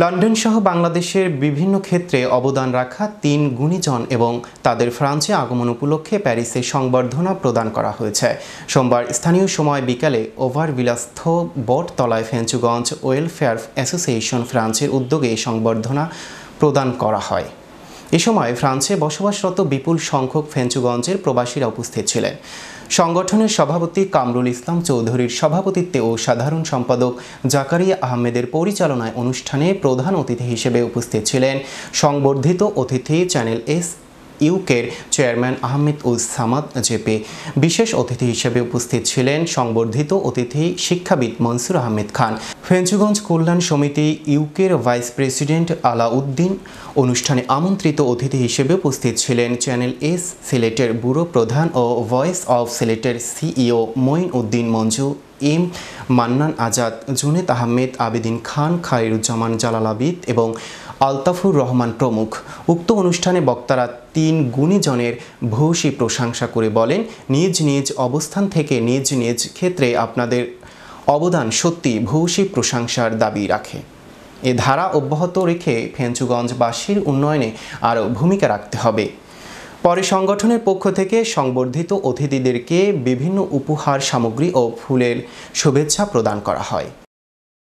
London সহ বাংলাদেশের বিভিন্ন ক্ষেত্রে অবদান রাখা তিন গুণীজন এবং তাদের ফ্রান্সে আগমন উপলক্ষে প্যারিসে সংবর্ধনা প্রদান করা হয়েছে সোমবার স্থানীয় সময় বিকালে ওভারবিলাস্থ বটতলায় ফেঞ্চুগঞ্জ ওয়েলফেয়ার অ্যাসোসিয়েশন ফ্রান্সের উদ্যোগে সংবর্ধনা প্রদান করা হয় এ সময় ফ্রান্সে বসবাসরত বিপুল সংখ্যক ফেঞ্চুগঞ্জের প্রবাসীরা উপস্থিত ছিলেন সংগঠনের সভাপতি কামরুল ইসলাম চৌধুরীর সভাপতিত্বে ও সাধারণ সম্পাদক জাকারিয়া আহমেদের পরিচালনায় অনুষ্ঠানে প্রধান অতিথি হিসেবে উপস্থিত ছিলেন সংবর্ধিত অতিথি চ্যানেল এস ইউকের চেয়ারম্যান আহমেদ উজ সামাদ জেপি বিশেষ অতিথি হিসেবে উপস্থিত ছিলেন সংবর্ধিত অতিথি শিক্ষাবিদ মনসুর আহমেদ খান ফেঞ্চুগঞ্জ কল্যাণ সমিতি ইউকের ভাইস প্রেসিডেন্ট আলাউদ্দিন অনুষ্ঠানে আমন্ত্রিত অতিথি হিসেবে উপস্থিত ছিলেন চ্যানেল এস সিলেটের ব্যুরো প্রধান ও ভয়েস অফ সিলেটের সিইও মঈন উদ্দিন মঞ্জু এম মান্নান আজাদ জুনেদ আহমেদ আবেদিন খান খায়রুজ্জামান জালালাবিদ এবং আলতাফুর রহমান প্রমুখ উক্ত অনুষ্ঠানে বক্তারা তিন গুণীজনের ভূয়সী প্রশংসা করে বলেন নিজ নিজ অবস্থান থেকে নিজ নিজ ক্ষেত্রে আপনাদের অবদান সত্যি ভূয়সী প্রশংসার দাবি রাখে এ ধারা অব্যাহত রেখে ফেঞ্চুগঞ্জবাসীর উন্নয়নে আরও ভূমিকা রাখতে হবে পরে সংগঠনের পক্ষ থেকে সংবর্ধিত অতিথিদেরকে বিভিন্ন উপহার সামগ্রী ও ফুলের শুভেচ্ছা প্রদান করা হয়